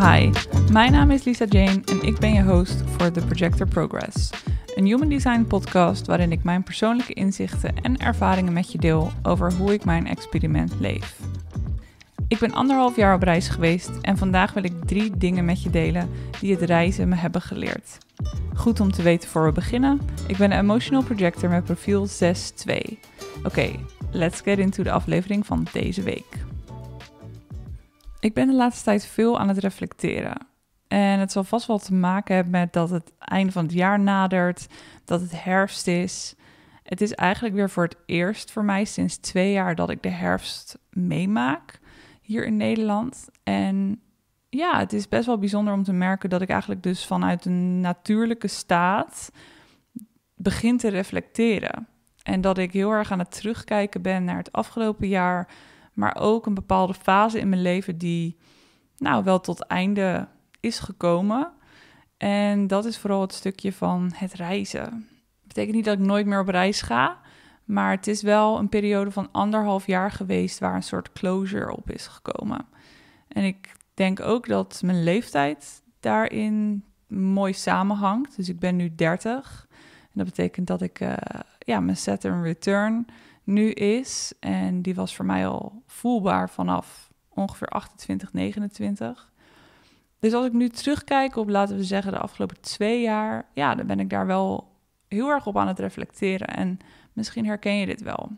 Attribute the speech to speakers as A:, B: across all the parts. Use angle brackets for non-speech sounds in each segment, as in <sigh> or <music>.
A: Hi, mijn naam is Lisa Jane en ik ben je host voor The Projector Progress, een human design podcast waarin ik mijn persoonlijke inzichten en ervaringen met je deel over hoe ik mijn experiment leef. Ik ben anderhalf jaar op reis geweest en vandaag wil ik drie dingen met je delen die het reizen me hebben geleerd. Goed om te weten voor we beginnen, ik ben een emotional projector met profiel 6-2. Oké, let's get into de aflevering van deze week. Ik ben de laatste tijd veel aan het reflecteren. En het zal vast wel te maken hebben met dat het einde van het jaar nadert, dat het herfst is. Het is eigenlijk weer voor het eerst voor mij sinds twee jaar dat ik de herfst meemaak hier in Nederland. En ja, het is best wel bijzonder om te merken dat ik eigenlijk dus vanuit een natuurlijke staat begin te reflecteren. En dat ik heel erg aan het terugkijken ben naar het afgelopen jaar maar ook een bepaalde fase in mijn leven die nou wel tot einde is gekomen. En dat is vooral het stukje van het reizen. Dat betekent niet dat ik nooit meer op reis ga, maar het is wel een periode van anderhalf jaar geweest waar een soort closure op is gekomen. En ik denk ook dat mijn leeftijd daarin mooi samenhangt. Dus ik ben nu 30. En dat betekent dat ik eh, ja, mijn Saturn Return nu is. En die was voor mij al voelbaar vanaf ongeveer 28, 29. Dus als ik nu terugkijk op, laten we zeggen, de afgelopen twee jaar, ja, dan ben ik daar wel heel erg op aan het reflecteren. En misschien herken je dit wel.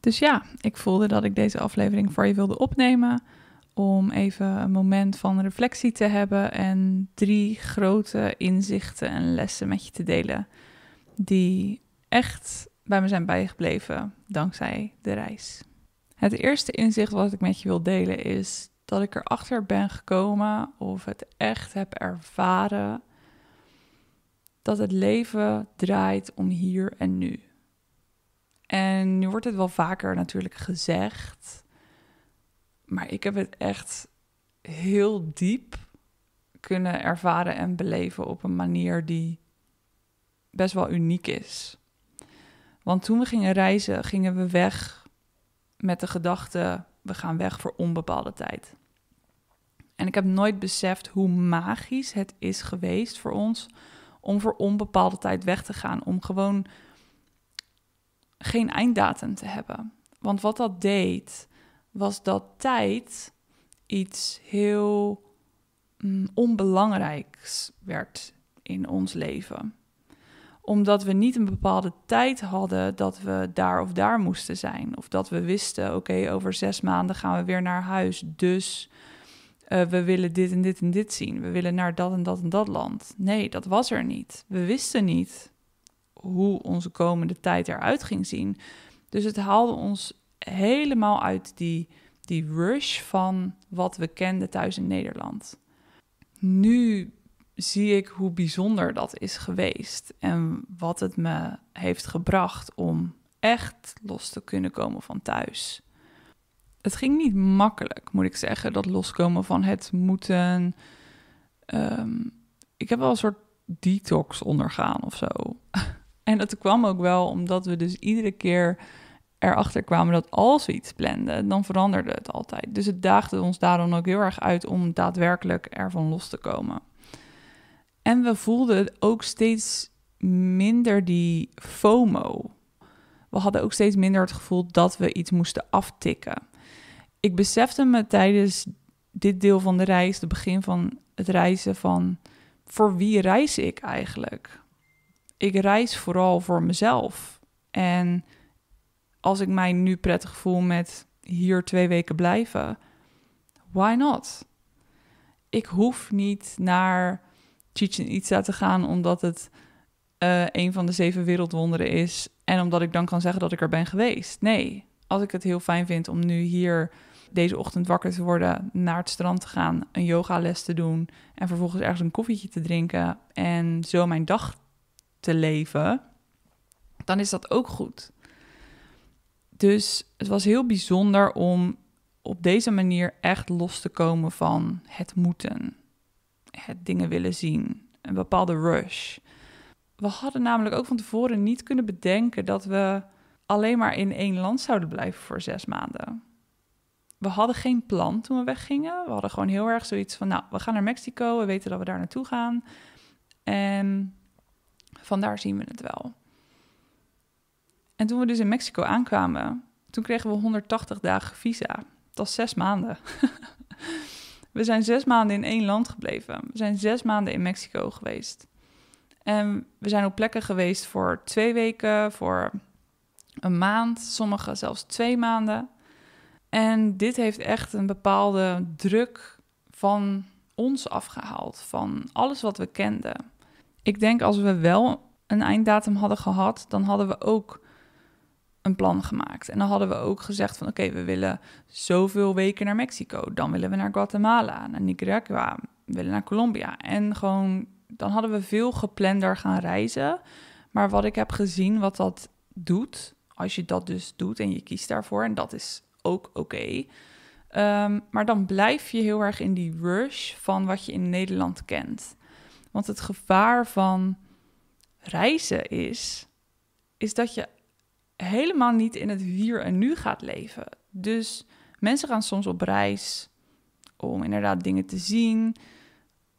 A: Dus ja, ik voelde dat ik deze aflevering voor je wilde opnemen. Om even een moment van reflectie te hebben en drie grote inzichten en lessen met je te delen. Die echt bij me zijn bijgebleven dankzij de reis. Het eerste inzicht wat ik met je wil delen is dat ik erachter ben gekomen of het echt heb ervaren dat het leven draait om hier en nu. En nu wordt het wel vaker natuurlijk gezegd, maar ik heb het echt heel diep kunnen ervaren en beleven op een manier die best wel uniek is. Want toen we gingen reizen, gingen we weg met de gedachte: we gaan weg voor onbepaalde tijd. En ik heb nooit beseft hoe magisch het is geweest voor ons om voor onbepaalde tijd weg te gaan. Om gewoon geen einddatum te hebben. Want wat dat deed, was dat tijd iets heel mm, onbelangrijks werd in ons leven omdat we niet een bepaalde tijd hadden dat we daar of daar moesten zijn. Of dat we wisten, oké, over zes maanden gaan we weer naar huis. Dus eh, we willen dit en dit en dit zien. We willen naar dat en dat en dat land. Nee, dat was er niet. We wisten niet hoe onze komende tijd eruit ging zien. Dus het haalde ons helemaal uit die, die rush van wat we kenden thuis in Nederland. Nu zie ik hoe bijzonder dat is geweest en wat het me heeft gebracht om echt los te kunnen komen van thuis. Het ging niet makkelijk, moet ik zeggen, dat loskomen van het moeten. Ehm, ik heb wel een soort detox ondergaan of zo. <laughs> en dat kwam ook wel omdat we dus iedere keer erachter kwamen dat als we iets planden, dan veranderde het altijd. Dus het daagde ons daarom ook heel erg uit om daadwerkelijk ervan los te komen. En we voelden ook steeds minder die FOMO. We hadden ook steeds minder het gevoel dat we iets moesten aftikken. Ik besefte me tijdens dit deel van de reis, het begin van het reizen, van voor wie reis ik eigenlijk? Ik reis vooral voor mezelf. En als ik mij nu prettig voel met hier twee weken blijven, why not? Ik hoef niet naar Chichen Itza te gaan, omdat het eh, een van de zeven wereldwonderen is. En omdat ik dan kan zeggen dat ik er ben geweest. Nee, als ik het heel fijn vind om nu hier deze ochtend wakker te worden, naar het strand te gaan, een yogales te doen en vervolgens ergens een koffietje te drinken en zo mijn dag te leven, dan is dat ook goed. Dus het was heel bijzonder om op deze manier echt los te komen van het moeten het dingen willen zien. Een bepaalde rush. We hadden namelijk ook van tevoren niet kunnen bedenken dat we alleen maar in één land zouden blijven voor zes maanden. We hadden geen plan toen we weggingen. We hadden gewoon heel erg zoiets van, nou, we gaan naar Mexico, we weten dat we daar naartoe gaan. En vandaar zien we het wel. En toen we dus in Mexico aankwamen, toen kregen we 180 dagen visa. Dat is zes maanden. <laughs> We zijn zes maanden in één land gebleven. We zijn zes maanden in Mexico geweest. En we zijn op plekken geweest voor twee weken, voor een maand, sommige zelfs twee maanden. En dit heeft echt een bepaalde druk van ons afgehaald, van alles wat we kenden. Ik denk als we wel een einddatum hadden gehad, dan hadden we ook een plan gemaakt. En dan hadden we ook gezegd van oké, we willen zoveel weken naar Mexico. Dan willen we naar Guatemala, naar Nicaragua, we willen naar Colombia. En gewoon, dan hadden we veel geplander gaan reizen. Maar wat ik heb gezien, wat dat doet, als je dat dus doet en je kiest daarvoor, en dat is ook oké. Ehm, maar dan blijf je heel erg in die rush van wat je in Nederland kent. Want het gevaar van reizen is, is dat je helemaal niet in het hier en nu gaat leven. Dus mensen gaan soms op reis om inderdaad dingen te zien,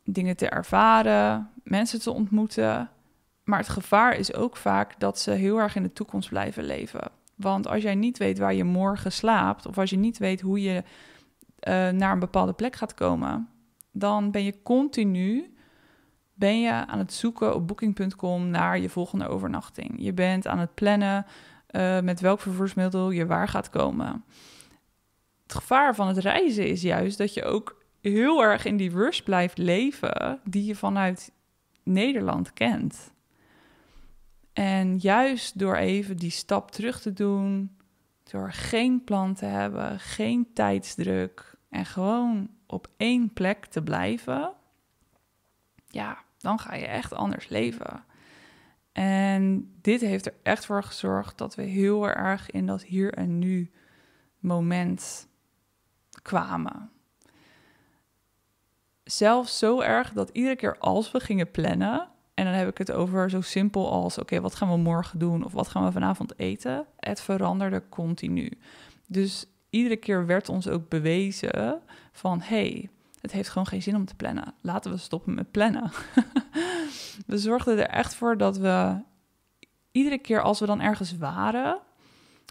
A: dingen te ervaren, mensen te ontmoeten. Maar het gevaar is ook vaak dat ze heel erg in de toekomst blijven leven. Want als jij niet weet waar je morgen slaapt, of als je niet weet hoe je eh, naar een bepaalde plek gaat komen, dan ben je continu ben je aan het zoeken op booking.com naar je volgende overnachting. Je bent aan het plannen eh, met welk vervoersmiddel je waar gaat komen. Het gevaar van het reizen is juist dat je ook heel erg in die rust blijft leven die je vanuit Nederland kent. En juist door even die stap terug te doen, door geen plan te hebben, geen tijdsdruk en gewoon op één plek te blijven, ja, dan ga je echt anders leven. En dit heeft er echt voor gezorgd dat we heel erg in dat hier en nu moment kwamen. Zelfs zo erg dat iedere keer als we gingen plannen, en dan heb ik het over zo simpel als: oké, wat gaan we morgen doen of wat gaan we vanavond eten? Het veranderde continu. Dus iedere keer werd ons ook bewezen van: hé, hey, het heeft gewoon geen zin om te plannen. Laten we stoppen met plannen. <laughs> we zorgden er echt voor dat we iedere keer als we dan ergens waren,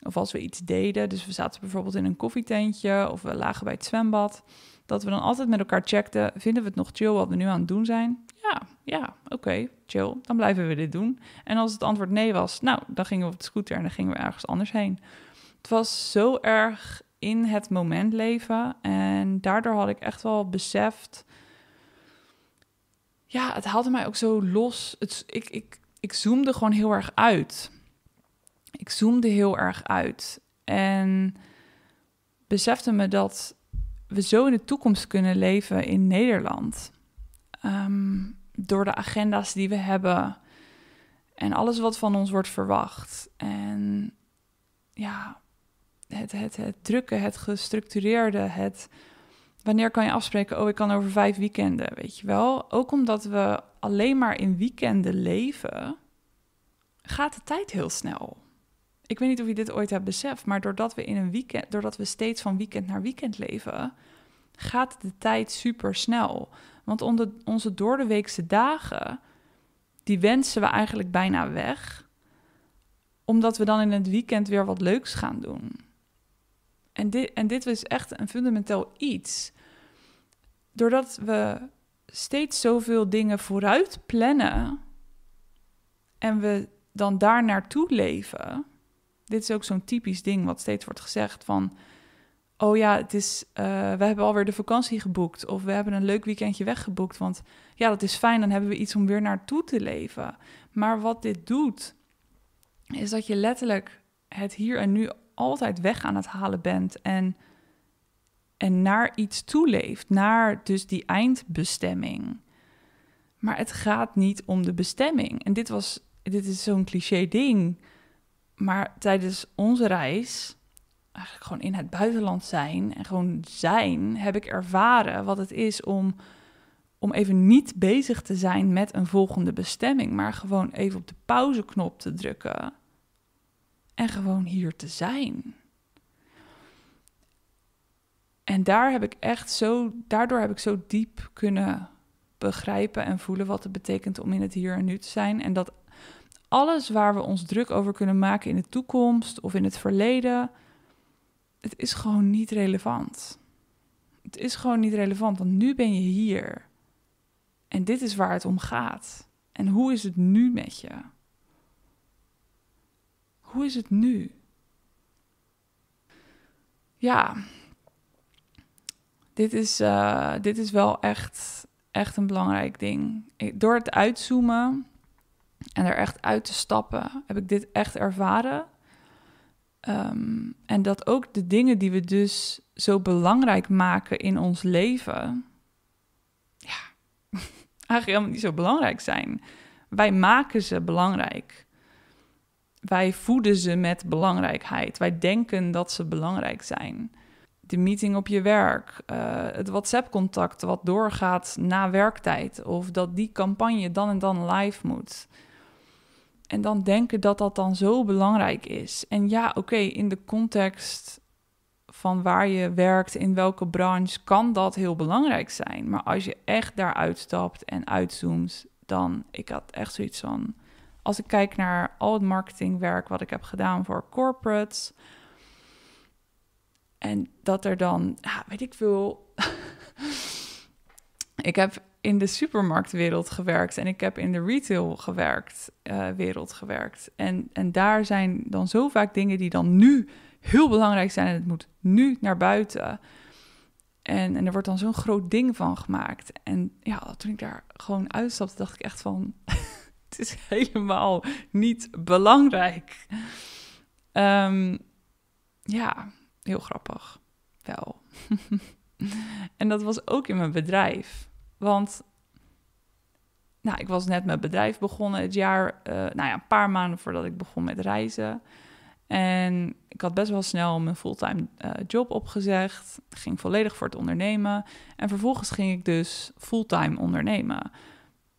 A: of als we iets deden, dus we zaten bijvoorbeeld in een koffietentje of we lagen bij het zwembad, dat we dan altijd met elkaar checkten: vinden we het nog chill wat we nu aan het doen zijn? Ja, ja, oké, chill. Dan blijven we dit doen. En als het antwoord nee was, nou, dan gingen we op de scooter en dan gingen we ergens anders heen. Het was zo erg in het moment leven. En daardoor had ik echt wel beseft. Ja, het haalde mij ook zo los. Het, ik, ik, ik zoomde gewoon heel erg uit. Ik zoomde heel erg uit. En besefte me dat we zo in de toekomst kunnen leven in Nederland. Ehm, door de agenda's die we hebben. En alles wat van ons wordt verwacht. En ja, het, het, het drukke, het gestructureerde, het wanneer kan je afspreken? Oh, ik kan over vijf weekenden, weet je wel. Ook omdat we alleen maar in weekenden leven, gaat de tijd heel snel. Ik weet niet of je dit ooit hebt beseft, maar doordat we in een weekend, doordat we steeds van weekend naar weekend leven, gaat de tijd super snel. Want onder onze doordeweekse dagen, die wensen we eigenlijk bijna weg, omdat we dan in het weekend weer wat leuks gaan doen. En dit, en dit was echt een fundamenteel iets. Doordat we steeds zoveel dingen vooruit plannen en we dan daar naartoe leven. Dit is ook zo'n typisch ding wat steeds wordt gezegd van... Oh ja, het is, eh, we hebben alweer de vakantie geboekt. Of we hebben een leuk weekendje weggeboekt. Want ja, dat is fijn. Dan hebben we iets om weer naartoe te leven. Maar wat dit doet, is dat je letterlijk het hier en nu altijd weg aan het halen bent en, en naar iets toeleeft, naar dus die eindbestemming. Maar het gaat niet om de bestemming. En dit, was, dit is zo'n cliché ding. Maar tijdens onze reis, eigenlijk gewoon in het buitenland zijn en gewoon zijn, heb ik ervaren wat het is om, om even niet bezig te zijn met een volgende bestemming, maar gewoon even op de pauzeknop te drukken en gewoon hier te zijn. En daar heb ik echt zo, daardoor heb ik zo diep kunnen begrijpen en voelen wat het betekent om in het hier en nu te zijn. En dat alles waar we ons druk over kunnen maken in de toekomst of in het verleden, het is gewoon niet relevant. Het is gewoon niet relevant, want nu ben je hier. En dit is waar het om gaat. En hoe is het nu met je? hoe is het nu? Ja, dit is, eh, dit is wel echt, echt een belangrijk ding. door het uitzoomen en er echt uit te stappen, heb ik dit echt ervaren. Ehm, en dat ook de dingen die we dus zo belangrijk maken in ons leven, ja, <laughs> eigenlijk helemaal niet zo belangrijk zijn. Wij maken ze belangrijk. Wij voeden ze met belangrijkheid. Wij denken dat ze belangrijk zijn. De meeting op je werk, eh, het WhatsApp-contact wat doorgaat na werktijd, of dat die campagne dan en dan live moet. En dan denken dat dat dan zo belangrijk is. En ja, oké, in de context van waar je werkt, in welke branche, kan dat heel belangrijk zijn. Maar als je echt daaruit stapt en uitzoomt, dan ik had echt zoiets van. Als ik kijk naar al het marketingwerk wat ik heb gedaan voor corporates. En dat er dan, ja, weet ik veel. <laughs> ik heb in de supermarktwereld gewerkt en ik heb in de retail gewerkt, eh, gewerkt. En, en daar zijn dan zo vaak dingen die dan nu heel belangrijk zijn en het moet nu naar buiten. En, en er wordt dan zo'n groot ding van gemaakt. En ja, toen ik daar gewoon uitstapte, dacht ik echt van... <laughs> <laughs> het is helemaal niet belangrijk. Ehm, ja, heel grappig. Wel. <laughs> en dat was ook in mijn bedrijf. Want nou, ik was net met bedrijf begonnen het jaar, eh, nou ja, een paar maanden voordat ik begon met reizen. En ik had best wel snel mijn fulltime eh, job opgezegd, ging volledig voor het ondernemen. En vervolgens ging ik dus fulltime ondernemen.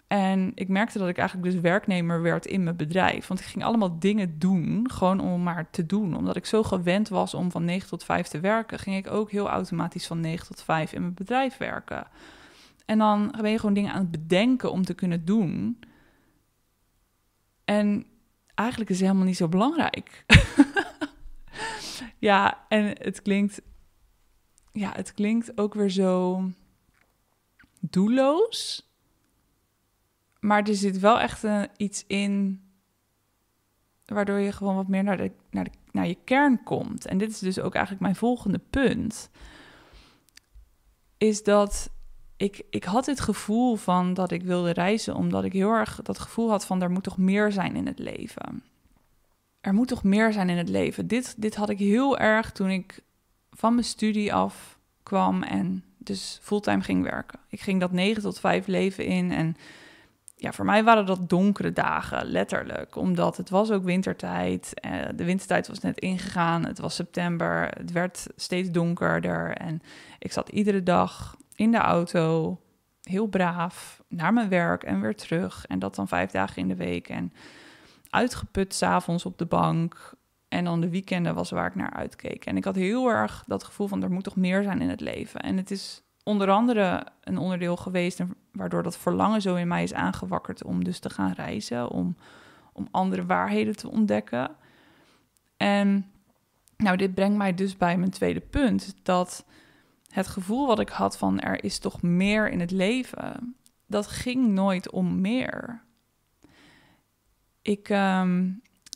A: En ik merkte dat ik eigenlijk dus werknemer werd in mijn bedrijf. Want ik ging allemaal dingen doen, gewoon om maar te doen. Omdat ik zo gewend was om van 9 tot 5 te werken, ging ik ook heel automatisch van 9 tot 5 in mijn bedrijf werken. En dan ben je gewoon dingen aan het bedenken om te kunnen doen. En eigenlijk is het helemaal niet zo belangrijk. <laughs> ja, en het klinkt. Ja, het klinkt ook weer zo doelloos. Maar er zit wel echt eh, iets in waardoor je gewoon wat meer naar, de, naar, de, naar je kern komt. En dit is dus ook eigenlijk mijn volgende punt. Is dat ik, ik had dit gevoel van dat ik wilde reizen, omdat ik heel erg dat gevoel had van er moet toch meer zijn in het leven. Er moet toch meer zijn in het leven. Dit, dit had ik heel erg toen ik van mijn studie af kwam en dus fulltime ging werken. Ik ging dat 9 tot 5 leven in en ja, voor mij waren dat donkere dagen, letterlijk. Omdat het was ook wintertijd. Eh, de wintertijd was net ingegaan. Het was september. Het werd steeds donkerder. En ik zat iedere dag in de auto, heel braaf, naar mijn werk en weer terug. En dat dan vijf dagen in de week. En uitgeput s'avonds op de bank. En dan de weekenden was waar ik naar uitkeek. En ik had heel erg dat gevoel van er moet toch meer zijn in het leven. En het is onder andere een onderdeel geweest... waardoor dat verlangen zo in mij is aangewakkerd om dus te gaan reizen... om, om andere waarheden te ontdekken. En nou, dit brengt mij dus bij mijn tweede punt... dat het gevoel wat ik had van er is toch meer in het leven... dat ging nooit om meer... Ik, ehm,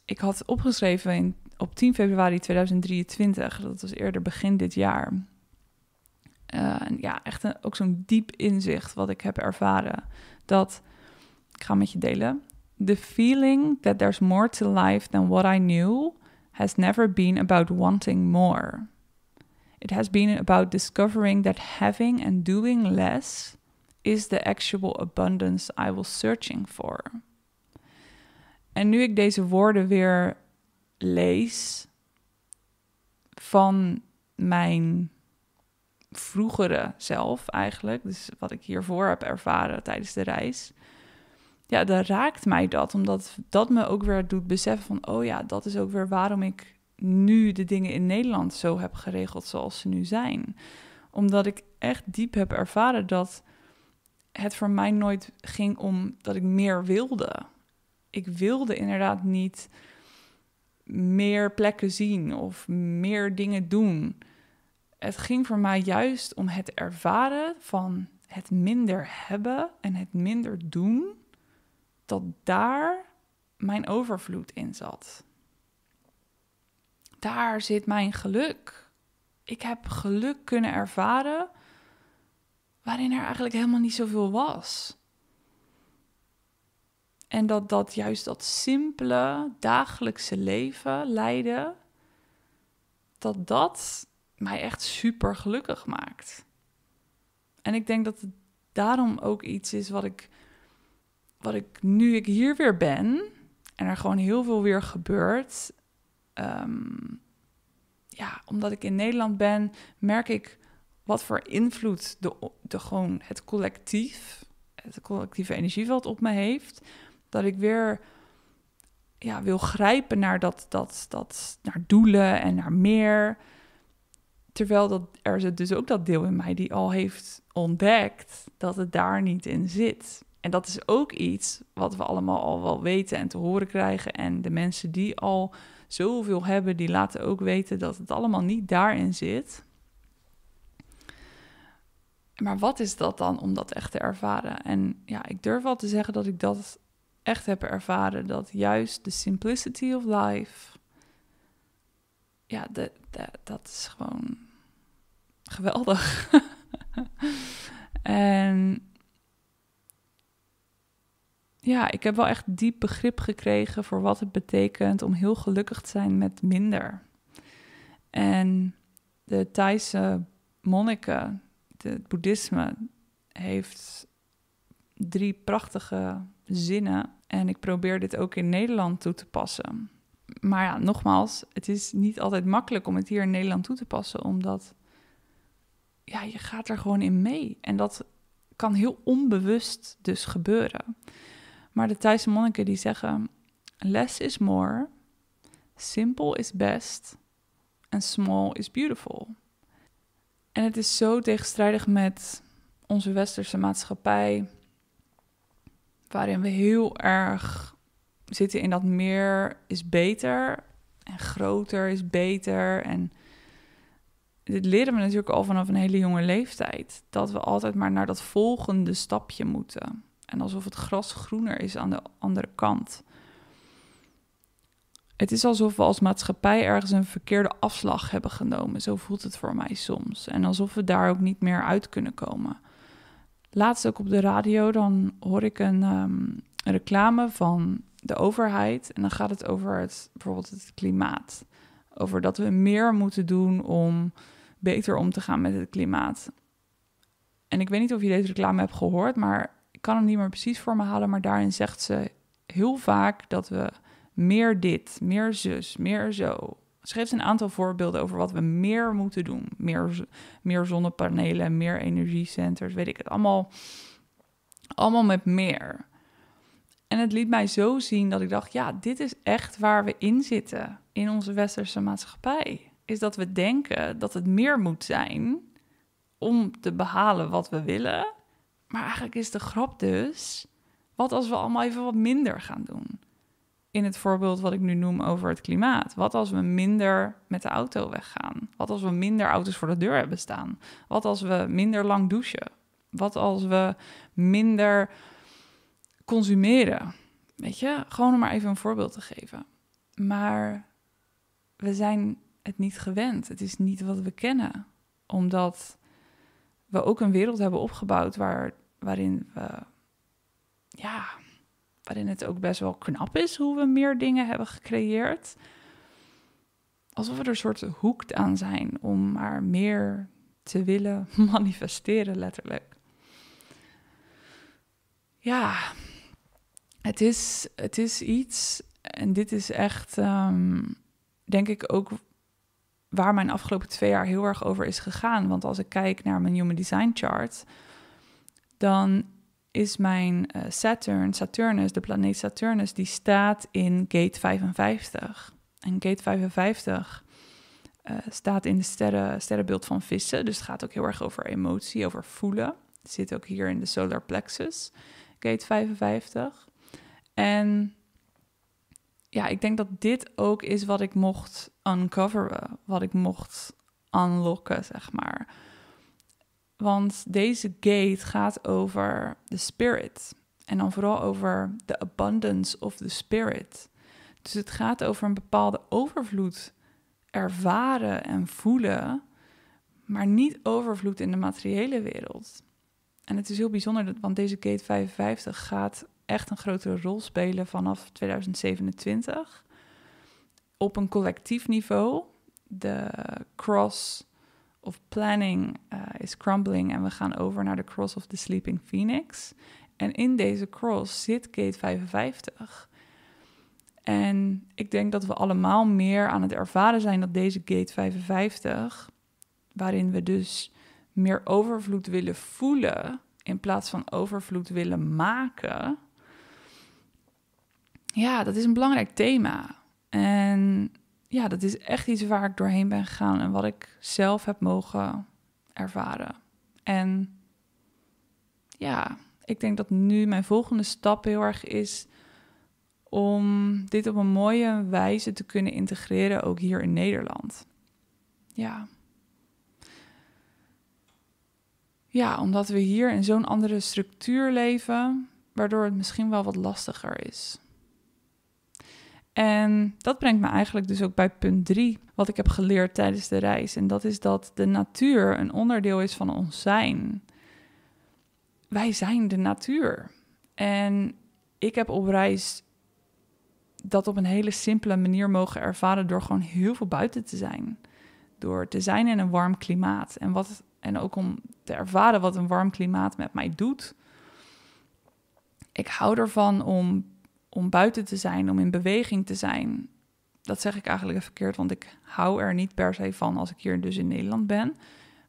A: ik had opgeschreven in, op 10 februari 2023, dat was eerder begin dit jaar, eh, en ja, echt een, ook zo'n diep inzicht wat ik heb ervaren. Dat, ik ga met je delen. The feeling that there's more to life than what I knew has never been about wanting more. It has been about discovering that having and doing less is the actual abundance I was searching for. En nu ik deze woorden weer lees van mijn vroegere zelf eigenlijk, dus wat ik hiervoor heb ervaren tijdens de reis, ja, dan raakt mij dat, omdat dat me ook weer doet beseffen van, oh ja, dat is ook weer waarom ik nu de dingen in Nederland zo heb geregeld zoals ze nu zijn. Omdat ik echt diep heb ervaren dat het voor mij nooit ging om dat ik meer wilde. Ik wilde inderdaad niet meer plekken zien of meer dingen doen het ging voor mij juist om het ervaren van het minder hebben en het minder doen, dat daar mijn overvloed in zat. Daar zit mijn geluk. Ik heb geluk kunnen ervaren waarin er eigenlijk helemaal niet zoveel was. En dat dat juist dat simpele dagelijkse leven leiden, dat dat mij echt super gelukkig maakt. En ik denk dat het daarom ook iets is wat ik, wat ik nu ik hier weer ben en er gewoon heel veel weer gebeurt. Ehm, ja, omdat ik in Nederland ben, merk ik wat voor invloed de, de, gewoon het collectief, het collectieve energieveld op me heeft. Dat ik weer ja, wil grijpen naar, dat, dat, dat, naar doelen en naar meer terwijl dat, er zit dus ook dat deel in mij die al heeft ontdekt dat het daar niet in zit. En dat is ook iets wat we allemaal al wel weten en te horen krijgen. En de mensen die al zoveel hebben, die laten ook weten dat het allemaal niet daarin zit. Maar wat is dat dan om dat echt te ervaren? En ja, ik durf wel te zeggen dat ik dat echt heb ervaren. Dat juist de simplicity of life ja, dat is gewoon geweldig. <laughs> en ja, ik heb wel echt diep begrip gekregen voor wat het betekent om heel gelukkig te zijn met minder. En de Thaise monniken, het boeddhisme, heeft drie prachtige zinnen. En ik probeer dit ook in Nederland toe te passen maar ja, nogmaals, het is niet altijd makkelijk om het hier in Nederland toe te passen, omdat ja, je gaat er gewoon in mee. En dat kan heel onbewust dus gebeuren. Maar de Thaise monniken die zeggen, less is more, simple is best en small is beautiful. En het is zo tegenstrijdig met onze westerse maatschappij, waarin we heel erg zitten in dat meer is beter en groter is beter. En dit leren we natuurlijk al vanaf een hele jonge leeftijd. Dat we altijd maar naar dat volgende stapje moeten. En alsof het gras groener is aan de andere kant. Het is alsof we als maatschappij ergens een verkeerde afslag hebben genomen. Zo voelt het voor mij soms. En alsof we daar ook niet meer uit kunnen komen. Laatst ook op de radio, dan hoor ik een ehm, reclame van de overheid. En dan gaat het over het, bijvoorbeeld het klimaat. Over dat we meer moeten doen om beter om te gaan met het klimaat. En ik weet niet of je deze reclame hebt gehoord, maar ik kan hem niet meer precies voor me halen. Maar daarin zegt ze heel vaak dat we meer dit, meer zus, meer zo. Ze geeft een aantal voorbeelden over wat we meer moeten doen. Meer, meer zonnepanelen, meer energiecenters, weet ik het. Allemaal, allemaal met meer. En het liet mij zo zien dat ik dacht, ja, dit is echt waar we in zitten in onze westerse maatschappij. Is dat we denken dat het meer moet zijn om te behalen wat we willen. Maar eigenlijk is de grap dus, wat als we allemaal even wat minder gaan doen? In het voorbeeld wat ik nu noem over het klimaat. Wat als we minder met de auto weggaan? Wat als we minder auto's voor de deur hebben staan? Wat als we minder lang douchen? Wat als we minder consumeren. Weet je, gewoon om maar even een voorbeeld te geven. Maar we zijn het niet gewend. Het is niet wat we kennen. Omdat we ook een wereld hebben opgebouwd waar, waarin we. Ja, waarin het ook best wel knap is hoe we meer dingen hebben gecreëerd. Alsof we er een soort hoekt aan zijn om maar meer te willen <laughs> manifesteren, letterlijk. Ja, het is, het is iets, en dit is echt, ehm, denk ik ook waar mijn afgelopen twee jaar heel erg over is gegaan. Want als ik kijk naar mijn Human Design Chart, dan is mijn eh, Saturn, Saturnus, de planeet Saturnus, die staat in gate 55. En gate 55 eh, staat in de sterren, sterrenbeeld van vissen, dus het gaat ook heel erg over emotie, over voelen. Het zit ook hier in de solar plexus, gate 55. En ja, ik denk dat dit ook is wat ik mocht uncoveren, wat ik mocht unlocken, zeg maar. Want deze gate gaat over de spirit. En dan vooral over de abundance of the spirit. Dus het gaat over een bepaalde overvloed ervaren en voelen, maar niet overvloed in de materiële wereld. En het is heel bijzonder, want deze gate 55 gaat echt een grotere rol spelen vanaf 2027. Op een collectief niveau. De cross of planning eh, is crumbling en we gaan over naar de cross of the sleeping phoenix. En in deze cross zit Gate 55. En ik denk dat we allemaal meer aan het ervaren zijn dat deze Gate 55, waarin we dus meer overvloed willen voelen in plaats van overvloed willen maken, ja, dat is een belangrijk thema. En ja, dat is echt iets waar ik doorheen ben gegaan en wat ik zelf heb mogen ervaren. En ja, ik denk dat nu mijn volgende stap heel erg is om dit op een mooie wijze te kunnen integreren, ook hier in Nederland. Ja. Ja, omdat we hier in zo'n andere structuur leven, waardoor het misschien wel wat lastiger is. En dat brengt me eigenlijk dus ook bij punt 3, wat ik heb geleerd tijdens de reis. En dat is dat de natuur een onderdeel is van ons zijn. Wij zijn de natuur. En ik heb op reis dat op een hele simpele manier mogen ervaren door gewoon heel veel buiten te zijn. Door te zijn in een warm klimaat. En, wat, en ook om te ervaren wat een warm klimaat met mij doet. Ik hou ervan om om buiten te zijn, om in beweging te zijn. Dat zeg ik eigenlijk verkeerd, want ik hou er niet per se van als ik hier dus in Nederland ben.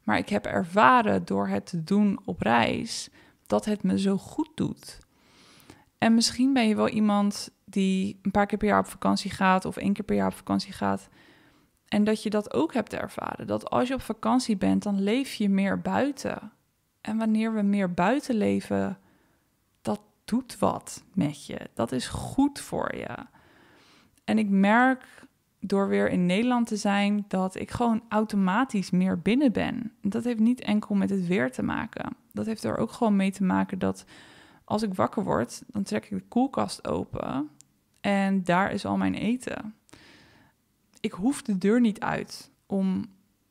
A: Maar ik heb ervaren door het te doen op reis dat het me zo goed doet. En misschien ben je wel iemand die een paar keer per jaar op vakantie gaat of één keer per jaar op vakantie gaat. En dat je dat ook hebt ervaren. Dat als je op vakantie bent, dan leef je meer buiten. En wanneer we meer buiten leven, doet wat met je. Dat is goed voor je. En ik merk door weer in Nederland te zijn dat ik gewoon automatisch meer binnen ben. Dat heeft niet enkel met het weer te maken. Dat heeft er ook gewoon mee te maken dat als ik wakker word, dan trek ik de koelkast open en daar is al mijn eten. Ik hoef de deur niet uit om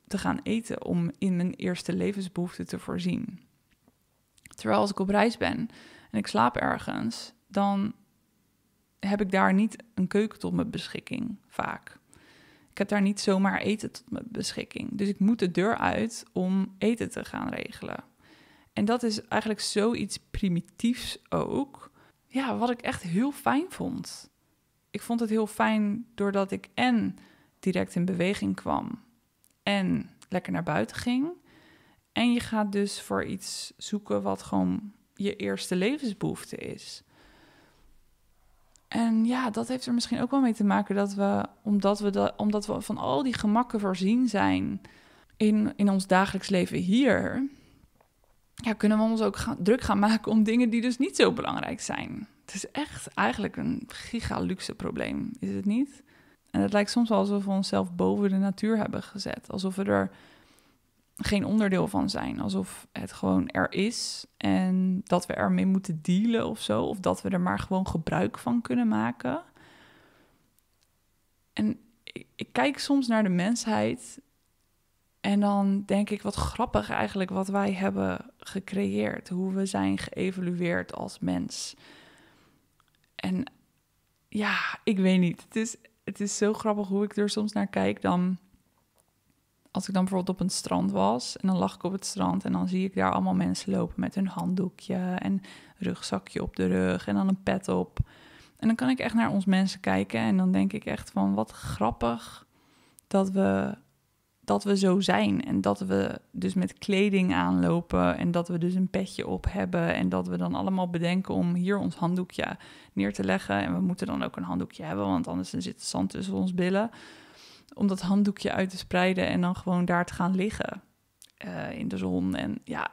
A: te gaan eten, om in mijn eerste levensbehoeften te voorzien. Terwijl als ik op reis ben, en ik slaap ergens, dan heb ik daar niet een keuken tot mijn beschikking vaak. Ik heb daar niet zomaar eten tot mijn beschikking. Dus ik moet de deur uit om eten te gaan regelen. En dat is eigenlijk zoiets primitiefs ook. Ja, wat ik echt heel fijn vond. Ik vond het heel fijn doordat ik en direct in beweging kwam en lekker naar buiten ging. En je gaat dus voor iets zoeken wat gewoon je eerste levensbehoefte is. En ja, dat heeft er misschien ook wel mee te maken dat we, omdat we, omdat we van al die gemakken voorzien zijn in, in ons dagelijks leven hier, ja, kunnen we ons ook druk gaan maken om dingen die dus niet zo belangrijk zijn. Het is echt eigenlijk een gigaluxe probleem, is het niet? En het lijkt soms wel alsof we onszelf boven de natuur hebben gezet. Alsof we er geen onderdeel van zijn. Alsof het gewoon er is en dat we ermee moeten dealen of zo. Of dat we er maar gewoon gebruik van kunnen maken. En ik, ik kijk soms naar de mensheid en dan denk ik wat grappig eigenlijk wat wij hebben gecreëerd. Hoe we zijn geëvolueerd als mens. En ja, ik weet niet. Het is, het is zo grappig hoe ik er soms naar kijk dan als ik dan bijvoorbeeld op een strand was en dan lag ik op het strand en dan zie ik daar allemaal mensen lopen met hun handdoekje en rugzakje op de rug en dan een pet op. En dan kan ik echt naar ons mensen kijken en dan denk ik echt van wat grappig dat we, dat we zo zijn en dat we dus met kleding aanlopen en dat we dus een petje op hebben en dat we dan allemaal bedenken om hier ons handdoekje neer te leggen. En we moeten dan ook een handdoekje hebben, want anders zit het zand tussen ons billen om dat handdoekje uit te spreiden en dan gewoon daar te gaan liggen eh, in de zon. En ja,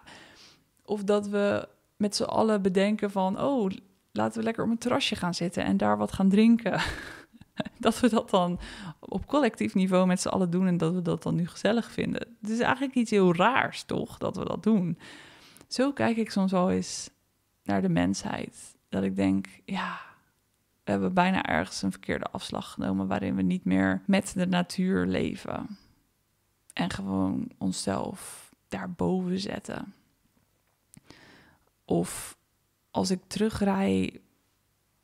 A: of dat we met z'n allen bedenken van, oh, laten we lekker op een terrasje gaan zitten en daar wat gaan drinken. <laughs> dat we dat dan op collectief niveau met z'n allen doen en dat we dat dan nu gezellig vinden. Het is eigenlijk iets heel raars, toch, dat we dat doen. Zo kijk ik soms al eens naar de mensheid. Dat ik denk, ja, we hebben bijna ergens een verkeerde afslag genomen waarin we niet meer met de natuur leven. En gewoon onszelf daarboven zetten. Of als ik terugrij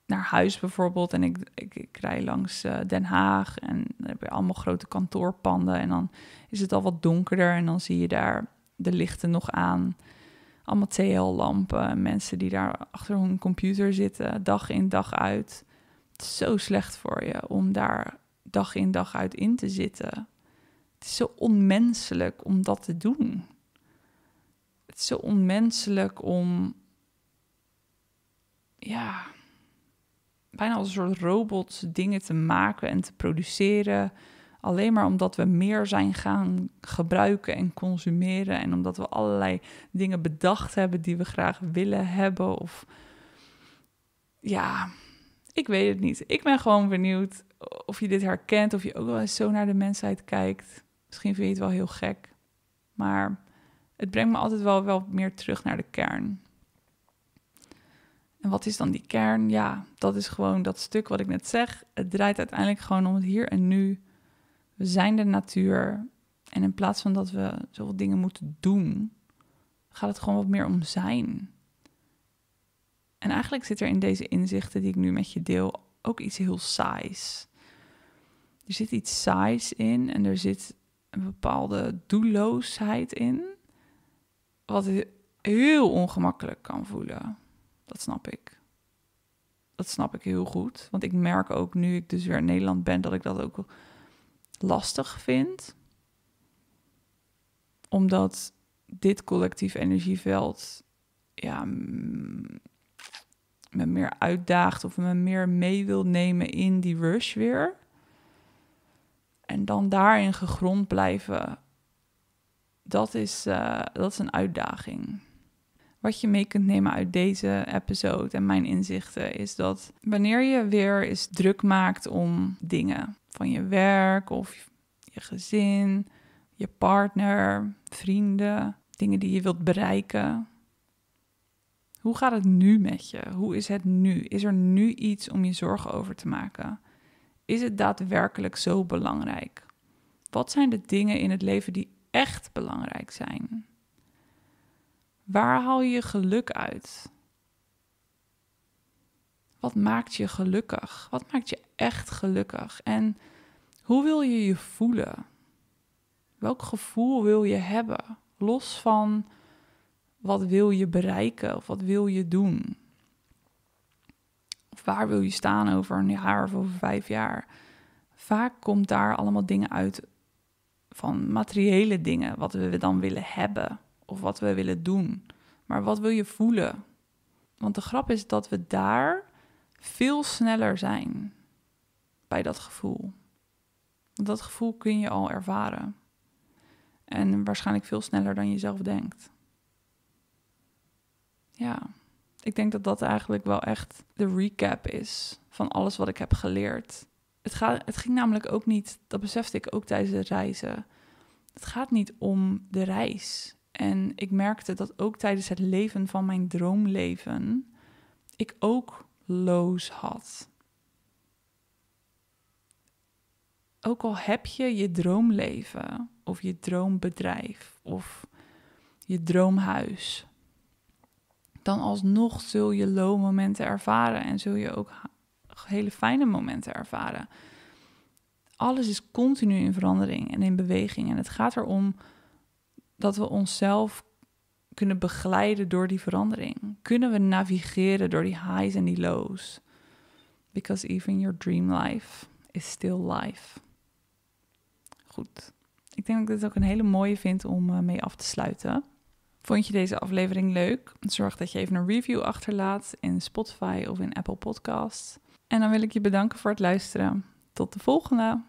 A: naar huis bijvoorbeeld en ik, ik, rij langs eh, Den Haag en dan heb je allemaal grote kantoorpanden en dan is het al wat donkerder en dan zie je daar de lichten nog aan. Allemaal TL-lampen, mensen die daar achter hun computer zitten, dag in dag uit zo slecht voor je om daar dag in dag uit in te zitten. Het is zo onmenselijk om dat te doen. Het is zo onmenselijk om, ja, bijna als een soort robot dingen te maken en te produceren. Alleen maar omdat we meer zijn gaan gebruiken en consumeren. En omdat we allerlei dingen bedacht hebben die we graag willen hebben. Of ja, ik weet het niet. Ik ben gewoon benieuwd of je dit herkent, of je ook wel eens zo naar de mensheid kijkt. Misschien vind je het wel heel gek, maar het brengt me altijd wel, wel meer terug naar de kern. En wat is dan die kern? Ja, dat is gewoon dat stuk wat ik net zeg. Het draait uiteindelijk gewoon om het hier en nu. We zijn de natuur. En in plaats van dat we zoveel dingen moeten doen, gaat het gewoon wat meer om zijn. En eigenlijk zit er in deze inzichten die ik nu met je deel ook iets heel saais. Er zit iets saais in en er zit een bepaalde doelloosheid in, wat heel ongemakkelijk kan voelen. Dat snap ik. Dat snap ik heel goed. Want ik merk ook nu ik dus weer in Nederland ben, dat ik dat ook lastig vind. Omdat dit collectief energieveld ja, me meer uitdaagt of me meer mee wil nemen in die rush weer. En dan daarin gegrond blijven. Dat is, eh, dat is een uitdaging. Wat je mee kunt nemen uit deze episode en mijn inzichten is dat wanneer je weer eens druk maakt om dingen van je werk of je gezin, je partner, vrienden, dingen die je wilt bereiken, hoe gaat het nu met je? Hoe is het nu? Is er nu iets om je zorgen over te maken? Is het daadwerkelijk zo belangrijk? Wat zijn de dingen in het leven die echt belangrijk zijn? Waar haal je je geluk uit? Wat maakt je gelukkig? Wat maakt je echt gelukkig? En hoe wil je je voelen? Welk gevoel wil je hebben? Los van wat wil je bereiken of wat wil je doen? Of waar wil je staan over een jaar of over vijf jaar? Vaak komt daar allemaal dingen uit van materiële dingen, wat we dan willen hebben of wat we willen doen. Maar wat wil je voelen? Want de grap is dat we daar veel sneller zijn bij dat gevoel. dat gevoel kun je al ervaren. En waarschijnlijk veel sneller dan je zelf denkt. Ja, ik denk dat dat eigenlijk wel echt de recap is van alles wat ik heb geleerd. Het, gaat, het ging namelijk ook niet, dat besefte ik ook tijdens de reizen. Het gaat niet om de reis. En ik merkte dat ook tijdens het leven van mijn droomleven ik ook loos had. Ook al heb je je droomleven of je droombedrijf of je droomhuis, dan alsnog zul je low momenten ervaren en zul je ook hele fijne momenten ervaren. Alles is continu in verandering en in beweging. En het gaat erom dat we onszelf kunnen begeleiden door die verandering. Kunnen we navigeren door die highs en die lows. Because even your dream life is still life. Goed. Ik denk dat ik dit ook een hele mooie vind om eh, mee af te sluiten. Vond je deze aflevering leuk? Zorg dat je even een review achterlaat in Spotify of in Apple Podcasts. En dan wil ik je bedanken voor het luisteren. Tot de volgende!